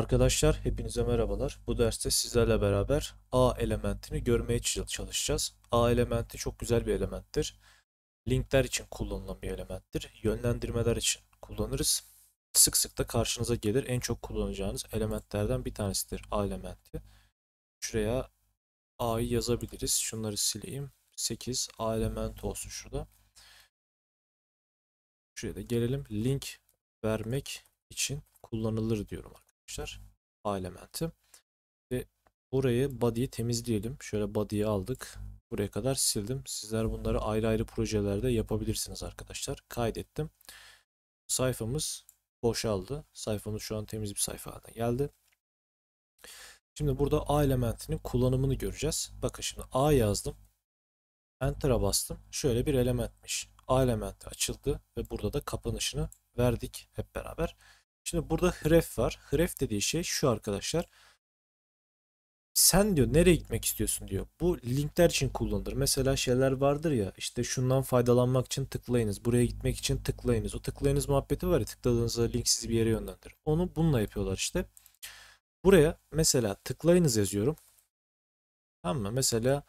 Arkadaşlar hepinize merhabalar. Bu derste sizlerle beraber A elementini görmeye çalışacağız. A elementi çok güzel bir elementtir. Linkler için kullanılan bir elementtir. Yönlendirmeler için kullanırız. Sık sık da karşınıza gelir. En çok kullanacağınız elementlerden bir tanesidir A elementi. Şuraya A'yı yazabiliriz. Şunları sileyim. 8 A elementi olsun şurada. Şuraya da gelelim. Link vermek için kullanılır diyorum arkadaşlar arkadaşlar. A elementi. Ve burayı body'yi temizleyelim. Şöyle body'yi aldık. Buraya kadar sildim. Sizler bunları ayrı ayrı projelerde yapabilirsiniz arkadaşlar. Kaydettim. Sayfamız boşaldı. Sayfamız şu an temiz bir sayfa haline geldi. Şimdi burada A elementinin kullanımını göreceğiz. Bakın şimdi A yazdım. Enter'a bastım. Şöyle bir elementmiş. A elementi açıldı ve burada da kapanışını verdik hep beraber. Şimdi burada href var. Href dediği şey şu arkadaşlar. Sen diyor nereye gitmek istiyorsun diyor. Bu linkler için kullanılır. Mesela şeyler vardır ya işte şundan faydalanmak için tıklayınız. Buraya gitmek için tıklayınız. O tıklayınız muhabbeti var ya tıkladığınızda link sizi bir yere yönlendirir. Onu bununla yapıyorlar işte. Buraya mesela tıklayınız yazıyorum. Tamam mı? Mesela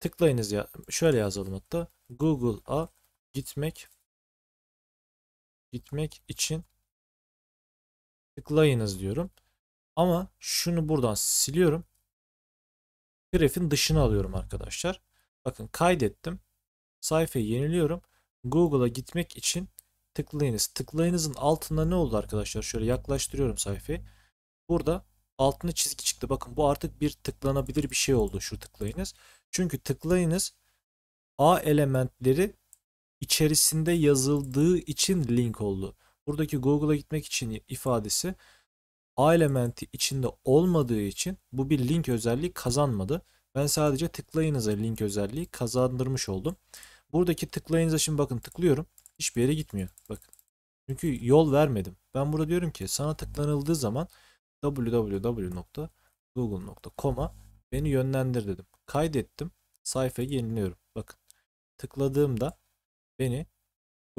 tıklayınız ya şöyle yazalım hatta Google'a gitmek gitmek için tıklayınız diyorum. Ama şunu buradan siliyorum. Grafin dışına alıyorum arkadaşlar. Bakın kaydettim. Sayfayı yeniliyorum. Google'a gitmek için tıklayınız. Tıklayınızın altında ne oldu arkadaşlar? Şöyle yaklaştırıyorum sayfayı. Burada altına çizgi çıktı. Bakın bu artık bir tıklanabilir bir şey oldu şu tıklayınız. Çünkü tıklayınız A elementleri içerisinde yazıldığı için link oldu. Buradaki Google'a gitmek için ifadesi A elementi içinde olmadığı için bu bir link özelliği kazanmadı. Ben sadece tıklayınıza link özelliği kazandırmış oldum. Buradaki tıklayınıza şimdi bakın tıklıyorum. Hiçbir yere gitmiyor. Bakın. Çünkü yol vermedim. Ben burada diyorum ki sana tıklanıldığı zaman www.google.com'a beni yönlendir dedim. Kaydettim. Sayfayı yeniliyorum. Bakın tıkladığımda beni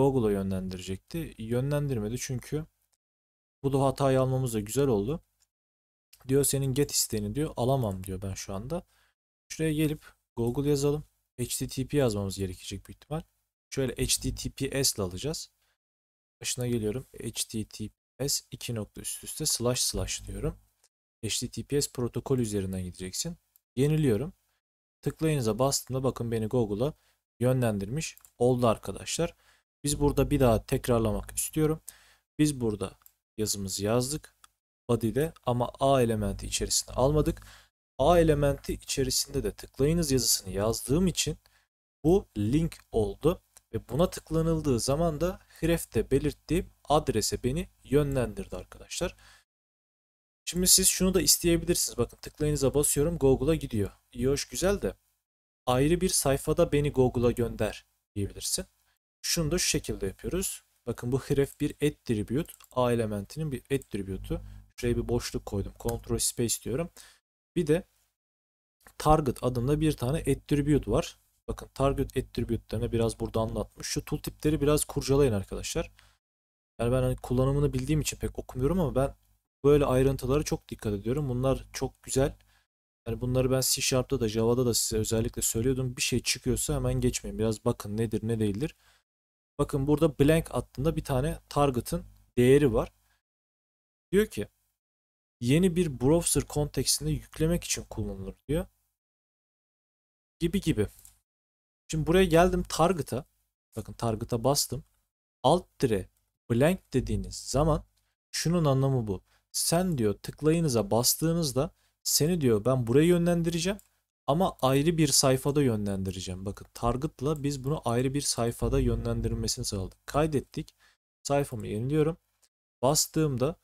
Google'a yönlendirecekti. Yönlendirmedi çünkü bu da hatayı almamız da güzel oldu. Diyor senin get isteğini diyor alamam diyor ben şu anda. Şuraya gelip Google yazalım. HTTP yazmamız gerekecek büyük ihtimal. Şöyle HTTPS ile alacağız. Başına geliyorum. HTTPS 2 nokta üst üste slash slash diyorum. HTTPS protokol üzerinden gideceksin. Yeniliyorum. Tıklayınıza bastığımda bakın beni Google'a yönlendirmiş oldu arkadaşlar. Biz burada bir daha tekrarlamak istiyorum. Biz burada yazımızı yazdık. Body'de ama A elementi içerisine almadık. A elementi içerisinde de tıklayınız yazısını yazdığım için bu link oldu. Ve buna tıklanıldığı zaman da hrefte belirttiğim adrese beni yönlendirdi arkadaşlar. Şimdi siz şunu da isteyebilirsiniz. Bakın tıklayınıza basıyorum Google'a gidiyor. İyi hoş güzel de ayrı bir sayfada beni Google'a gönder diyebilirsin. Şunu da şu şekilde yapıyoruz. Bakın bu href bir attribute. A elementinin bir attribute'u. Şuraya bir boşluk koydum. Control space diyorum. Bir de target adında bir tane attribute var. Bakın target attribute'lerini biraz burada anlatmış. Şu tooltip'leri biraz kurcalayın arkadaşlar. Yani ben hani kullanımını bildiğim için pek okumuyorum ama ben böyle ayrıntılara çok dikkat ediyorum. Bunlar çok güzel. Yani bunları ben C#'da da Java'da da size özellikle söylüyordum. Bir şey çıkıyorsa hemen geçmeyin. Biraz bakın nedir ne değildir. Bakın burada blank hattında bir tane target'ın değeri var. Diyor ki yeni bir browser kontekstinde yüklemek için kullanılır diyor. Gibi gibi. Şimdi buraya geldim target'a. Bakın target'a bastım. Alt dire blank dediğiniz zaman şunun anlamı bu. Sen diyor tıklayınıza bastığınızda seni diyor ben buraya yönlendireceğim ama ayrı bir sayfada yönlendireceğim. Bakın target'la biz bunu ayrı bir sayfada yönlendirilmesini sağladık. Kaydettik. Sayfamı yeniliyorum. Bastığımda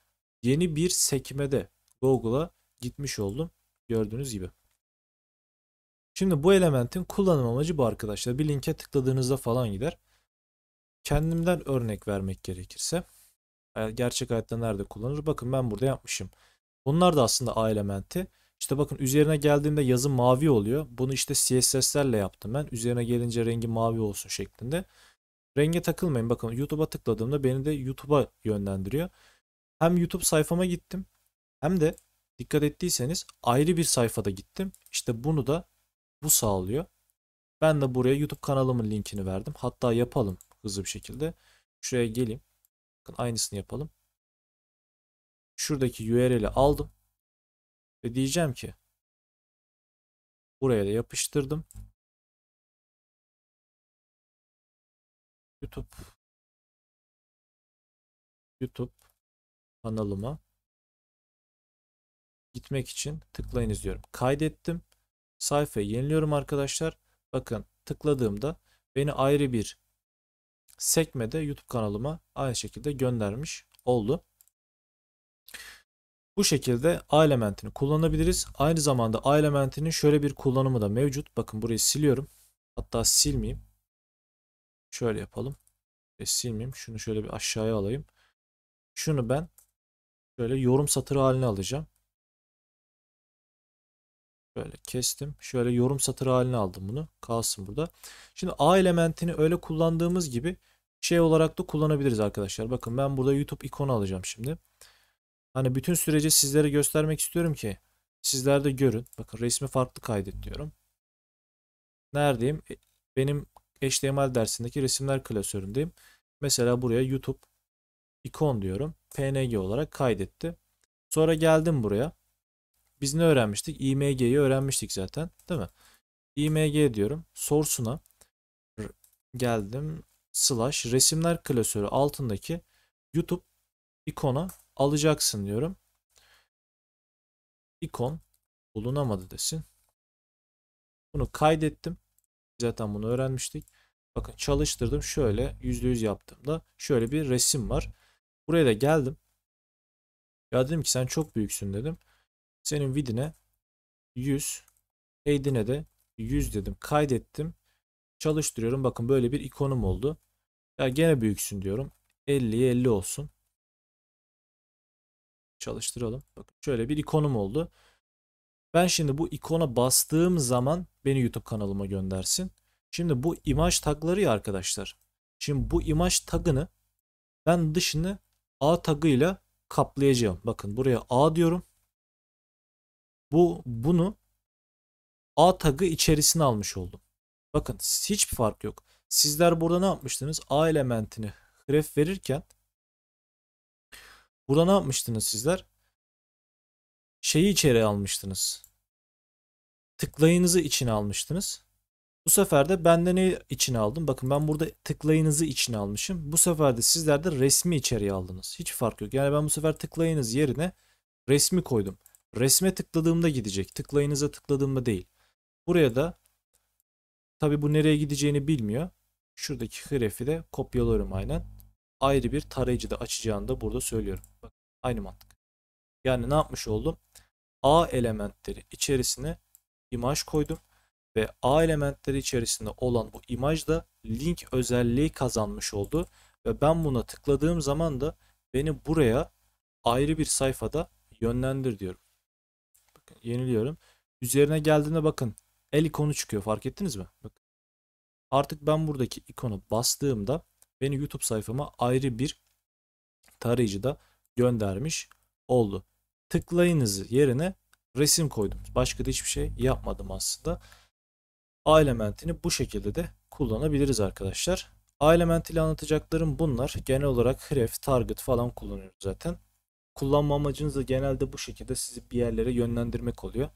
yeni bir sekmede Google'a gitmiş oldum. Gördüğünüz gibi. Şimdi bu elementin kullanım amacı bu arkadaşlar. Bir linke tıkladığınızda falan gider. Kendimden örnek vermek gerekirse gerçek hayatta nerede kullanılır? Bakın ben burada yapmışım. Bunlar da aslında A elementi. İşte bakın üzerine geldiğinde yazı mavi oluyor. Bunu işte CSS'lerle yaptım ben. Üzerine gelince rengi mavi olsun şeklinde. Renge takılmayın. Bakın YouTube'a tıkladığımda beni de YouTube'a yönlendiriyor. Hem YouTube sayfama gittim hem de dikkat ettiyseniz ayrı bir sayfada gittim. İşte bunu da bu sağlıyor. Ben de buraya YouTube kanalımın linkini verdim. Hatta yapalım hızlı bir şekilde. Şuraya geleyim. Bakın aynısını yapalım. Şuradaki URL'i aldım. Ve diyeceğim ki buraya da yapıştırdım. YouTube YouTube kanalıma gitmek için tıklayın diyorum. Kaydettim. Sayfayı yeniliyorum arkadaşlar. Bakın tıkladığımda beni ayrı bir sekmede YouTube kanalıma aynı şekilde göndermiş oldu. Bu şekilde A elementini kullanabiliriz. Aynı zamanda A elementinin şöyle bir kullanımı da mevcut. Bakın burayı siliyorum. Hatta silmeyeyim. Şöyle yapalım. Ve silmeyeyim. Şunu şöyle bir aşağıya alayım. Şunu ben şöyle yorum satırı haline alacağım. Böyle kestim. Şöyle yorum satırı haline aldım bunu. Kalsın burada. Şimdi A elementini öyle kullandığımız gibi şey olarak da kullanabiliriz arkadaşlar. Bakın ben burada YouTube ikonu alacağım şimdi. Hani bütün süreci sizlere göstermek istiyorum ki sizler de görün. Bakın resmi farklı kaydet diyorum. Neredeyim? E, benim HTML dersindeki resimler klasöründeyim. Mesela buraya YouTube ikon diyorum. PNG olarak kaydetti. Sonra geldim buraya. Biz ne öğrenmiştik? IMG'yi öğrenmiştik zaten. Değil mi? IMG diyorum. Source'una geldim. Slash resimler klasörü altındaki YouTube ikona alacaksın diyorum. İkon bulunamadı desin. Bunu kaydettim. Zaten bunu öğrenmiştik. Bakın çalıştırdım. Şöyle %100 yaptığımda şöyle bir resim var. Buraya da geldim. Ya dedim ki sen çok büyüksün dedim. Senin vidine 100. Aid'ine de 100 dedim. Kaydettim. Çalıştırıyorum. Bakın böyle bir ikonum oldu. Ya gene büyüksün diyorum. 50'ye 50 olsun çalıştıralım. Bakın şöyle bir ikonum oldu. Ben şimdi bu ikona bastığım zaman beni YouTube kanalıma göndersin. Şimdi bu imaj tagları ya arkadaşlar. Şimdi bu imaj tagını ben dışını A tagıyla kaplayacağım. Bakın buraya A diyorum. Bu bunu A tagı içerisine almış oldum. Bakın hiçbir fark yok. Sizler burada ne yapmıştınız? A elementini href verirken Burada ne yapmıştınız sizler? Şeyi içeri almıştınız. Tıklayınızı içine almıştınız. Bu sefer de ben de ne içine aldım? Bakın ben burada tıklayınızı içine almışım. Bu sefer de sizler de resmi içeriye aldınız. Hiç fark yok. Yani ben bu sefer tıklayınız yerine resmi koydum. Resme tıkladığımda gidecek. Tıklayınıza tıkladığımda değil. Buraya da tabi bu nereye gideceğini bilmiyor. Şuradaki hrefi de kopyalıyorum aynen ayrı bir tarayıcı da açacağını da burada söylüyorum. Bak, aynı mantık. Yani ne yapmış oldum? A elementleri içerisine imaj koydum ve A elementleri içerisinde olan bu imaj da link özelliği kazanmış oldu ve ben buna tıkladığım zaman da beni buraya ayrı bir sayfada yönlendir diyorum. Bakın yeniliyorum. Üzerine geldiğinde bakın el ikonu çıkıyor fark ettiniz mi? Bakın. Artık ben buradaki ikonu bastığımda beni YouTube sayfama ayrı bir tarayıcıda göndermiş oldu. Tıklayınız yerine resim koydum. Başka da hiçbir şey yapmadım aslında. A elementini bu şekilde de kullanabiliriz arkadaşlar. A elementiyle anlatacaklarım bunlar. Genel olarak href, target falan kullanıyoruz zaten. Kullanma amacınız da genelde bu şekilde sizi bir yerlere yönlendirmek oluyor.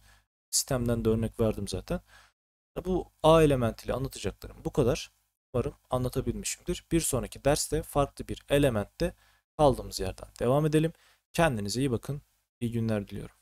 Sistemden de örnek verdim zaten. Bu A elementiyle anlatacaklarım bu kadar. Umarım anlatabilmişimdir. Bir sonraki derste farklı bir elementte kaldığımız yerden devam edelim. Kendinize iyi bakın. İyi günler diliyorum.